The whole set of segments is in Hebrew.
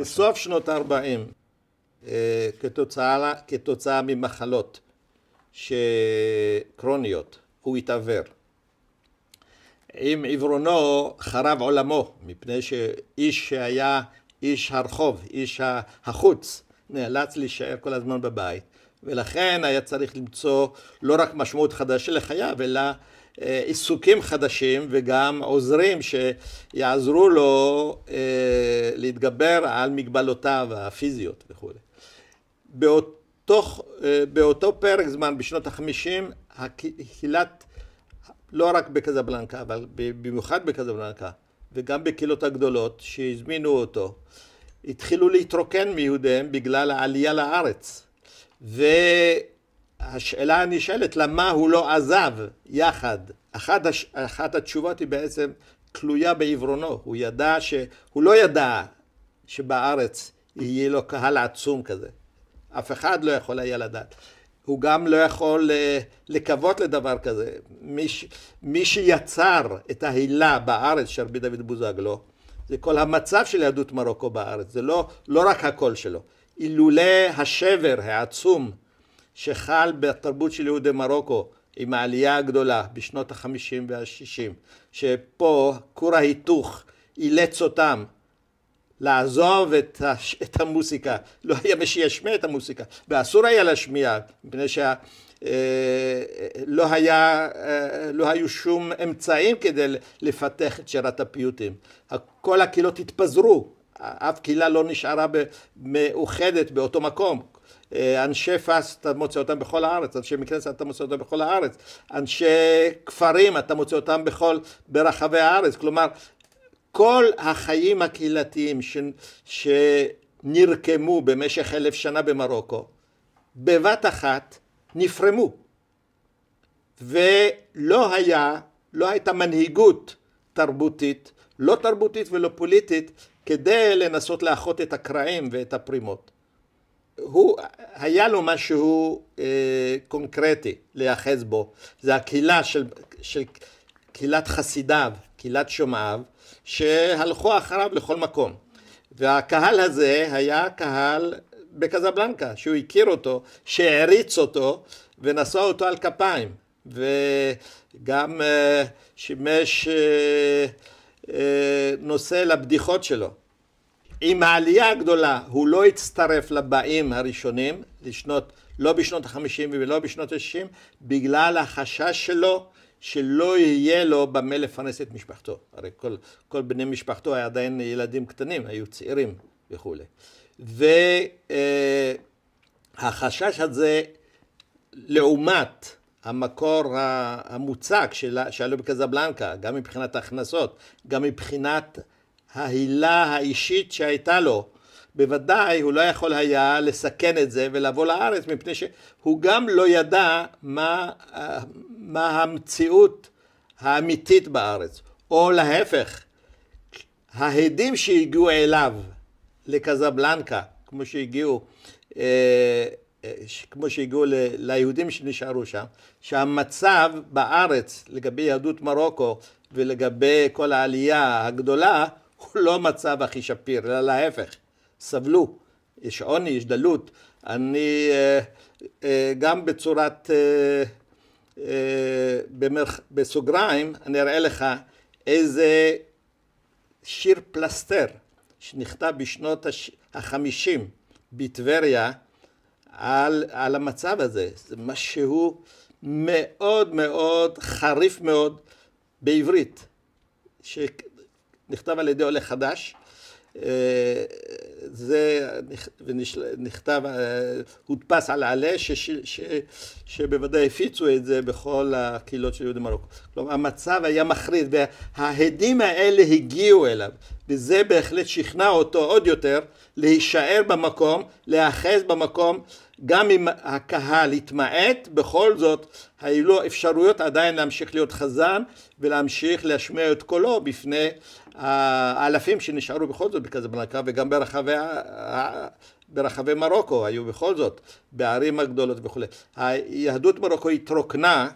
בסוף שנות ה-40, אה, כתוצאה, כתוצאה ממחלות קרוניות, הוא התעוור. עם עיוורונו חרב עולמו, מפני שאיש שהיה איש הרחוב, איש החוץ, נאלץ להישאר כל הזמן בבית, ולכן היה צריך למצוא לא רק משמעות חדשה לחייו, אלא עיסוקים חדשים וגם עוזרים שיעזרו לו אה, להתגבר על מגבלותיו הפיזיות וכולי. באותו, אה, באותו פרק זמן, בשנות החמישים, הקהילת, לא רק בקזבלנקה, אבל במיוחד בקזבלנקה, וגם בקהילות הגדולות שהזמינו אותו, התחילו להתרוקן מיהודיהם בגלל העלייה לארץ. ו... השאלה הנשאלת, למה הוא לא עזב יחד? אחת, הש... אחת התשובות היא בעצם תלויה בעברונו. הוא ידע ש... הוא לא ידע שבארץ יהיה לו קהל עצום כזה. אף אחד לא יכול היה לדעת. הוא גם לא יכול אה, לקוות לדבר כזה. מי, ש... מי שיצר את ההילה בארץ של רבי דוד בוזגלו, זה כל המצב של יהדות מרוקו בארץ, זה לא, לא רק הקול שלו. אילולא השבר העצום שחל בתרבות של יהודי מרוקו עם העלייה הגדולה בשנות החמישים והשישים, שפה כור ההיתוך אילץ אותם לעזוב את, הש... את המוסיקה, לא היה מי שישמע את המוסיקה, ואסור היה להשמיע, מפני שה... אה, לא, היה, אה, לא היו שום אמצעים כדי לפתח את שירת הפיוטים. כל הקהילות התפזרו, אף קהילה לא נשארה מאוחדת באותו מקום. אנשי פס אתה מוצא אותם בכל הארץ, אנשי מקנסה אתה מוצא אותם בכל הארץ, אנשי כפרים אתה מוצא אותם בכל, ברחבי הארץ, כלומר כל החיים הקהילתיים ש, שנרקמו במשך אלף שנה במרוקו בבת אחת נפרמו ולא היה, לא הייתה מנהיגות תרבותית, לא תרבותית ולא פוליטית, כדי לנסות לאחות את הקרעים ואת הפרימות. הוא, היה לו משהו אה, קונקרטי להיאחז בו, זה הקהילה של, של קהילת חסידיו, קהילת שומעיו, שהלכו אחריו לכל מקום. והקהל הזה היה קהל בקזבלנקה, שהוא הכיר אותו, שהעריץ אותו, ונשא אותו על כפיים, וגם אה, שימש אה, אה, נושא לבדיחות שלו. עם העלייה הגדולה הוא לא הצטרף לבאים הראשונים, לשנות, לא בשנות החמישים ולא בשנות השישים, בגלל החשש שלו שלא יהיה לו במה לפרנס את משפחתו. הרי כל, כל בני משפחתו היה עדיין ילדים קטנים, היו צעירים וכולי. והחשש אה, הזה, לעומת המקור המוצק שהיה בקזבלנקה, גם מבחינת ההכנסות, גם מבחינת ההילה האישית שהייתה לו. בוודאי הוא לא יכול היה לסכן את זה ולבוא לארץ, מפני שהוא גם לא ידע מה, מה המציאות האמיתית בארץ. או להפך, ההדים שהגיעו אליו לקזבלנקה, כמו שהגיעו, אה, אה, כמו שהגיעו ליהודים שנשארו שם, שהמצב בארץ לגבי יהדות מרוקו ולגבי כל העלייה הגדולה הוא לא מצב הכי שפיר, אלא להפך, סבלו. יש עוני, יש דלות. אני אה, אה, גם בצורת, אה, בסוגריים, אני אראה לך איזה שיר פלסתר שנכתב בשנות החמישים בטבריה על, על המצב הזה. זה משהו מאוד מאוד חריף מאוד בעברית, נכתב על ידי עולה חדש. אה, זה נכתב, אה, הודפס על העלה, ש, ש, ש, שבוודאי הפיצו את זה בכל הקהילות של יהודי מרוקו. כלומר המצב היה מחריד וההדים האלה הגיעו אליו וזה בהחלט שכנע אותו עוד יותר להישאר במקום, להיאחז במקום גם אם הקהל התמעט, בכל זאת היו לו אפשרויות עדיין להמשיך להיות חזן ולהמשיך להשמיע את קולו בפני האלפים שנשארו בכל זאת בקזבלנקה וגם ברחבי, ברחבי מרוקו היו בכל זאת, בערים הגדולות וכולי. היהדות מרוקו התרוקנה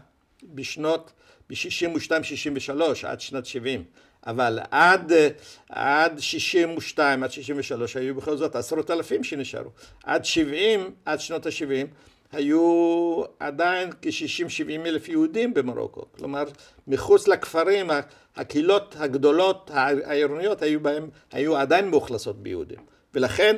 בשנות, ב-62-63 עד שנת 70. אבל עד, עד 62, עד 63 היו בכל זאת עשרות אלפים שנשארו. עד 70, עד שנות ה-70, היו עדיין כ-60-70 אלף יהודים במרוקו. כלומר, מחוץ לכפרים, הקהילות הגדולות, העירוניות, היו, בהם, היו עדיין מאוכלסות ביהודים. ולכן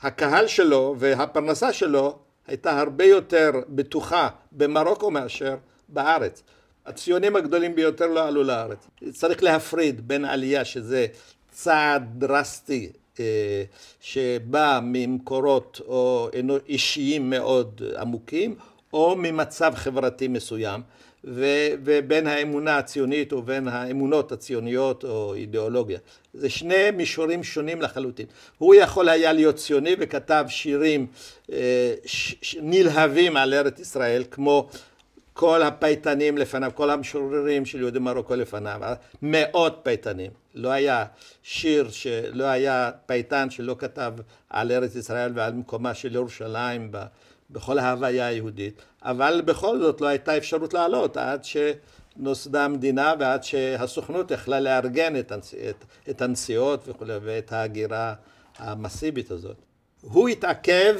הקהל שלו והפרנסה שלו הייתה הרבה יותר בטוחה במרוקו מאשר בארץ. הציונים הגדולים ביותר לא עלו לארץ. צריך להפריד בין עלייה, שזה צעד דרסטי אה, שבא ממקורות או אישיים מאוד עמוקים, או ממצב חברתי מסוים, ו, ובין האמונה הציונית ובין האמונות הציוניות או אידיאולוגיה. זה שני מישורים שונים לחלוטין. הוא יכול היה להיות ציוני וכתב שירים אה, ש, ש, נלהבים על ארץ ישראל, כמו כל הפייטנים לפניו, כל המשוררים של יהודי מרוקו לפניו, אה? מאות פייטנים. לא היה שיר, לא היה פייטן שלא כתב על ארץ ישראל ועל מקומה של ירושלים בכל ההוויה היהודית, אבל בכל זאת לא הייתה אפשרות לעלות עד שנוסדה המדינה ועד שהסוכנות יכלה לארגן את, הנס... את, את הנסיעות וכולי ואת ההגירה המסיבית הזאת. הוא התעכב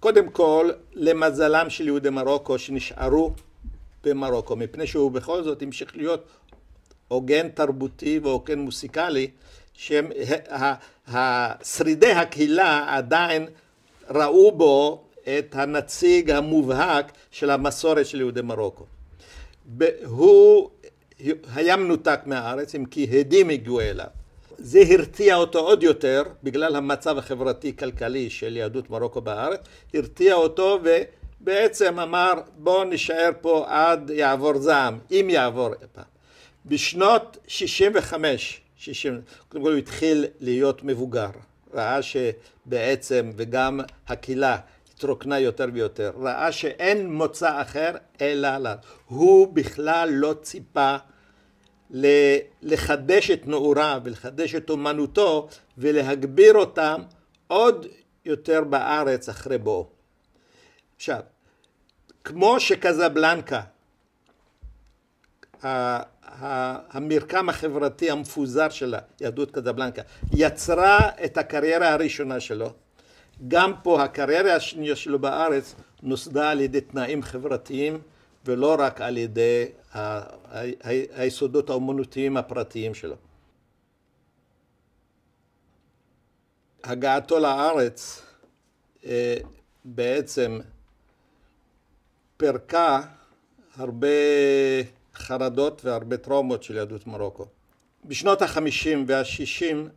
קודם כל למזלם של יהודי מרוקו שנשארו במרוקו, מפני שהוא בכל זאת המשיך להיות הוגן תרבותי והוגן מוסיקלי, ששרידי הקהילה עדיין ראו בו את הנציג המובהק של המסורת של יהודי מרוקו. הוא היה מנותק מהארץ, אם כי הדים הגיעו אליו. זה הרתיע אותו עוד יותר, בגלל המצב החברתי-כלכלי של יהדות מרוקו בארץ, הרתיע אותו ו... בעצם אמר בואו נשאר פה עד יעבור זעם, אם יעבור פעם. בשנות 65, 60, קודם כל הוא התחיל להיות מבוגר, ראה שבעצם וגם הקהילה התרוקנה יותר ויותר, ראה שאין מוצא אחר אלא לה. הוא בכלל לא ציפה לחדש את נעוריו ולחדש את אומנותו ולהגביר אותם עוד יותר בארץ אחרי בואו. עכשיו, כמו שקזבלנקה, המרקם החברתי המפוזר שלה, יהדות קזבלנקה, יצרה את הקריירה הראשונה שלו, גם פה הקריירה השנייה שלו בארץ נוסדה על ידי תנאים חברתיים ולא רק על ידי היסודות האומנותיים הפרטיים שלו. הגעתו לארץ אה, בעצם פירקה הרבה חרדות והרבה טראומות של יהדות מרוקו. בשנות החמישים והשישים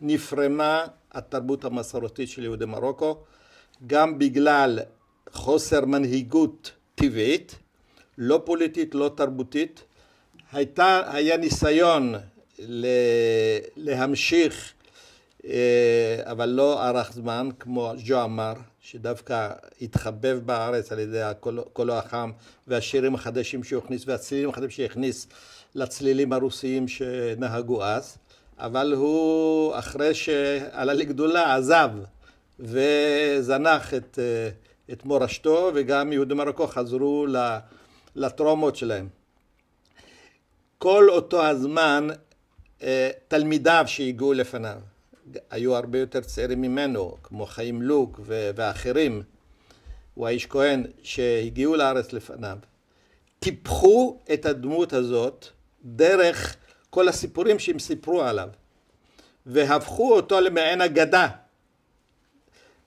נפרמה התרבות המסורתית של יהודי מרוקו גם בגלל חוסר מנהיגות טבעית, לא פוליטית, לא תרבותית. הייתה, היה ניסיון ל, להמשיך אה, אבל לא ארך זמן, כמו ג'ו אמר, שדווקא התחבב בארץ על ידי הקולו החם והשירים החדשים שהוא הכניס והצלילים החדשים שהכניס לצלילים הרוסיים שנהגו אז, אבל הוא אחרי שעלה לגדולה עזב וזנח את, אה, את מורשתו וגם יהודי מרוקו חזרו לטרומות שלהם. כל אותו הזמן אה, תלמידיו שהגיעו לפניו היו הרבה יותר צעירים ממנו, כמו חיים לוק ו- ואחרים, הוא האיש כהן, שהגיעו לארץ לפניו, טיפחו את הדמות הזאת דרך כל הסיפורים שהם סיפרו עליו, והפכו אותו למעין אגדה,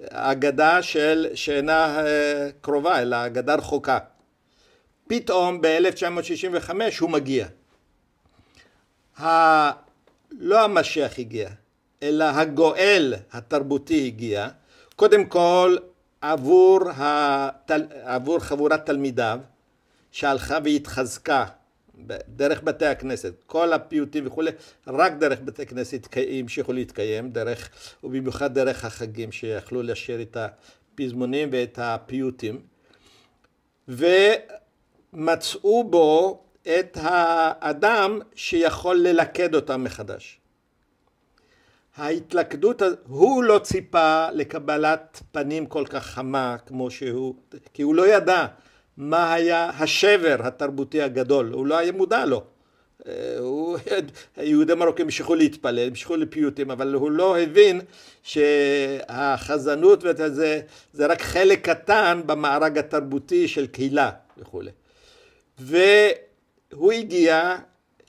אגדה של, שאינה אה, קרובה, אלא אגדה רחוקה. פתאום ב-1965 הוא מגיע. ה... לא המשיח הגיע, אלא הגואל התרבותי הגיע, קודם כל עבור, התל... עבור חבורת תלמידיו שהלכה והתחזקה דרך בתי הכנסת, כל הפיוטים וכולי, רק דרך בתי כנסת המשיכו להתקיים, דרך, ובמיוחד דרך החגים שיכלו לשיר את הפזמונים ואת הפיוטים, ומצאו בו את האדם שיכול ללכד אותם מחדש. ההתלכדות, הוא לא ציפה לקבלת פנים כל כך חמה כמו שהוא, כי הוא לא ידע מה היה השבר התרבותי הגדול, הוא לא היה מודע לו. אה, יהודי מרוקו המשיכו להתפלל, המשיכו לפיוטים, אבל הוא לא הבין שהחזנות וזה, זה רק חלק קטן במארג התרבותי של קהילה וכולי. והוא הגיע,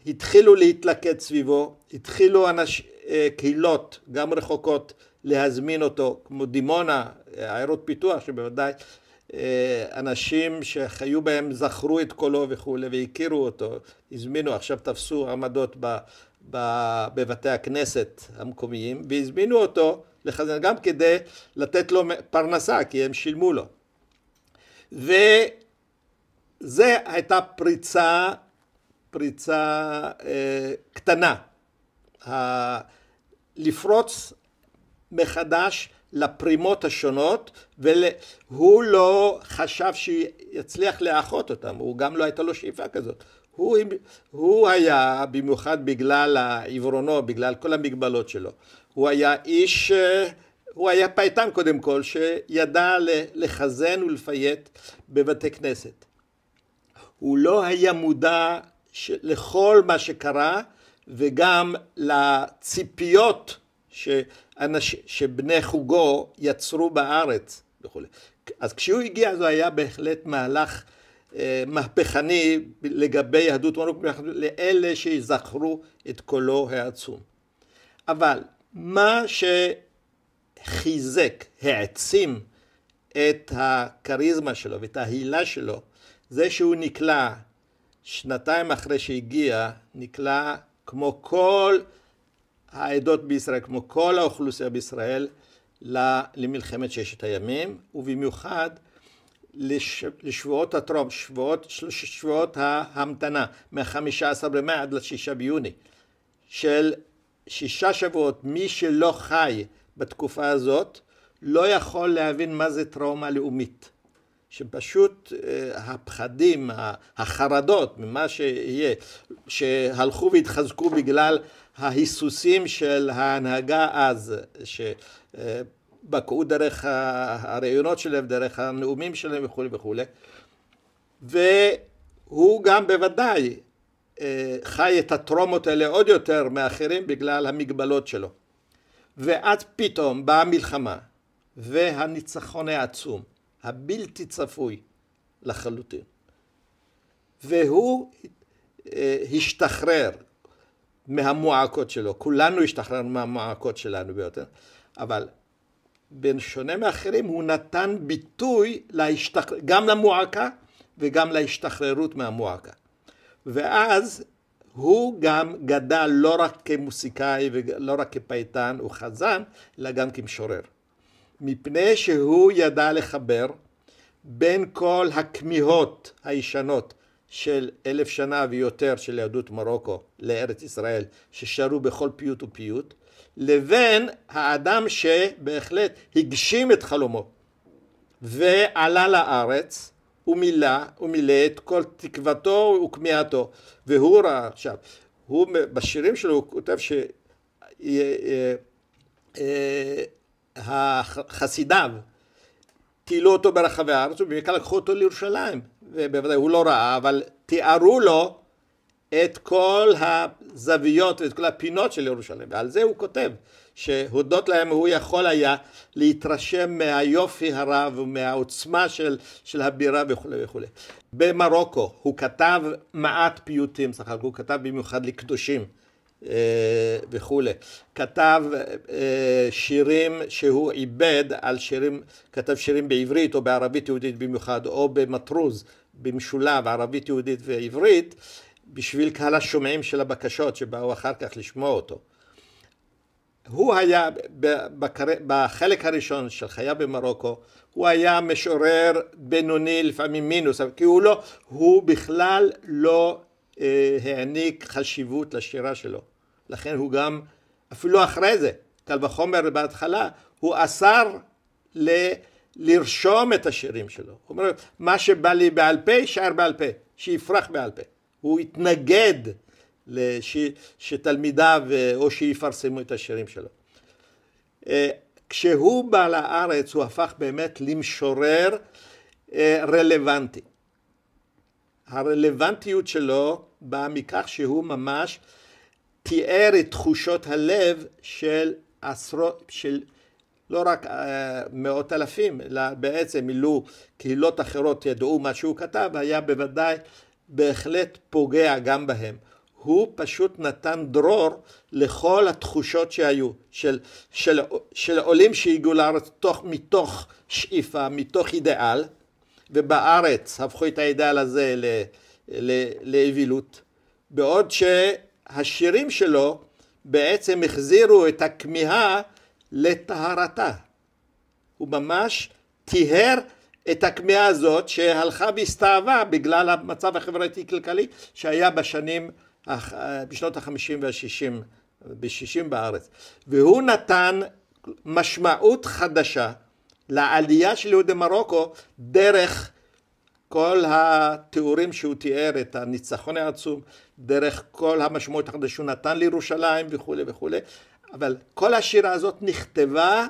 התחילו להתלכד סביבו, התחילו אנשים... אה, קהילות, גם רחוקות, להזמין אותו, כמו דימונה, עיירות פיתוח, שבוודאי אה, אנשים שחיו בהם זכרו את קולו וכולי והכירו אותו, הזמינו, עכשיו תפסו עמדות ב, ב, בבתי הכנסת המקומיים והזמינו אותו לחזן גם כדי לתת לו פרנסה כי הם שילמו לו. וזה הייתה פריצה, פריצה אה, קטנה לפרוץ מחדש לפרימות השונות, והוא לא חשב שיצליח לאחות אותם, הוא גם לא הייתה לו שאיפה כזאת. הוא, הוא היה, במיוחד בגלל עיוורונו, בגלל כל המגבלות שלו, הוא היה איש, אה, הוא היה פייטן קודם כל, שידע לחזן ולפייט בבתי כנסת. הוא לא היה מודע לכל מה שקרה וגם לציפיות שאנש, שבני חוגו יצרו בארץ וכולי. אז כשהוא הגיע זה היה בהחלט מהלך אה, מהפכני לגבי יהדות מרוקו, לאלה שיזכרו את קולו העצום. אבל מה שחיזק, העצים את הכריזמה שלו ואת ההילה שלו, זה שהוא נקלע שנתיים אחרי שהגיע, נקלע כמו כל העדות בישראל, כמו כל האוכלוסייה בישראל, למלחמת ששת הימים, ובמיוחד לש... לשבועות הטרום, שבועות, שבועות ההמתנה, מ-15 במאי עד ל-6 ביוני, של שישה שבועות, מי שלא חי בתקופה הזאת, לא יכול להבין מה זה טראומה לאומית. שפשוט אה, הפחדים, החרדות ממה שיהיה, שהלכו והתחזקו בגלל ההיסוסים של ההנהגה אז, שבקעו אה, דרך הראיונות שלהם, דרך הנאומים שלהם וכולי וכולי. והוא גם בוודאי אה, חי את הטרומות האלה עוד יותר מאחרים בגלל המגבלות שלו. ואז פתאום באה המלחמה והניצחון העצום. הבלתי צפוי לחלוטין. והוא אה, השתחרר מהמועקות שלו, כולנו השתחררנו מהמועקות שלנו ביותר, אבל בין שונה מאחרים הוא נתן ביטוי להשתחר... גם למועקה וגם להשתחררות מהמועקה. ואז הוא גם גדל לא רק כמוסיקאי ולא רק כפייטן וחזן, אלא גם כמשורר. מפני שהוא ידע לחבר בין כל הכמיהות הישנות של אלף שנה ויותר של יהדות מרוקו לארץ ישראל ששרו בכל פיוט ופיוט לבין האדם שבהחלט הגשים את חלומו ועלה לארץ ומילא ומילא את כל תקוותו וכמיהתו והוא ראה עכשיו הוא בשירים שלו הוא כותב ש... אה, אה, אה, חסידיו טיילו אותו ברחבי הארץ ובעיקר לקחו אותו לירושלים ובוודאי הוא לא ראה אבל תיארו לו את כל הזוויות ואת כל הפינות של ירושלים ועל זה הוא כותב שהודות להם הוא יכול היה להתרשם מהיופי הרב ומהעוצמה של, של הבירה וכולי וכולי. במרוקו הוא כתב מעט פיוטים סך הכל, הוא כתב במיוחד לקדושים אה, וכולי. כתב אה, שירים שהוא עיבד על שירים, כתב שירים בעברית או בערבית יהודית במיוחד, או במטרוז, במשולב, ערבית יהודית ועברית, בשביל קהל השומעים של הבקשות שבאו אחר כך לשמוע אותו. הוא היה, בחלק הראשון של חיה במרוקו, הוא היה משורר בינוני, לפעמים מינוס, כי הוא לא, הוא בכלל לא אה, העניק חשיבות לשירה שלו. לכן הוא גם, אפילו אחרי זה, קל וחומר בהתחלה, הוא אסר ל... לרשום את השירים שלו. הוא אומר, מה שבא לי בעל פה, יישאר בעל פה, שיפרח בעל פה. הוא התנגד לש... שתלמידיו אה, או שיפרסמו את השירים שלו. אה, כשהוא בא לארץ הוא הפך באמת למשורר רלוונטי. הרלוונטיות שלו באה מכך שהוא ממש תיאר את תחושות הלב של עשרות, של לא רק uh, מאות אלפים, אלא בעצם אילו קהילות אחרות ידעו מה שהוא כתב, היה בוודאי בהחלט פוגע גם בהם. הוא פשוט נתן דרור לכל התחושות שהיו, של, של, של עולים שהגיעו לארץ תוך, מתוך שאיפה, מתוך אידיאל, ובארץ הפכו את האידאל הזה לאווילות, בעוד שהשירים שלו בעצם החזירו את הכמיהה לטהרתה. הוא ממש טיהר את הכמיהה הזאת שהלכה והסתאבה בגלל המצב החברתי-כלכלי שהיה בשנים, בשנות החמישים והשישים, בשישים בארץ. והוא נתן משמעות חדשה לעלייה של יהודי מרוקו דרך כל התיאורים שהוא תיאר, את הניצחון העצום, דרך כל המשמעות החדשה שהוא נתן לירושלים וכולי וכולי, אבל כל השירה הזאת נכתבה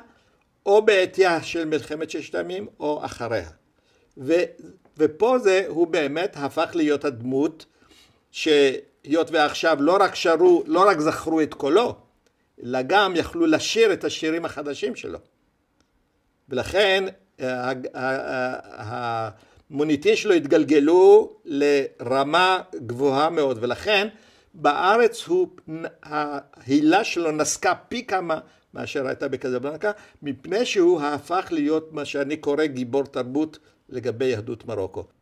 או בעטייה של מלחמת ששת הימים או אחריה. ו, ופה זה, הוא באמת הפך להיות הדמות שהיות ועכשיו לא רק שרו, לא רק זכרו את קולו, אלא גם יכלו לשיר את השירים החדשים שלו. ולכן אה, המוניטין שלו התגלגלו לרמה גבוהה מאוד, ולכן בארץ הוא, ההילה שלו נסקה פי כמה מאשר הייתה בקזבלנקה, מפני שהוא הפך להיות מה שאני קורא גיבור תרבות לגבי יהדות מרוקו.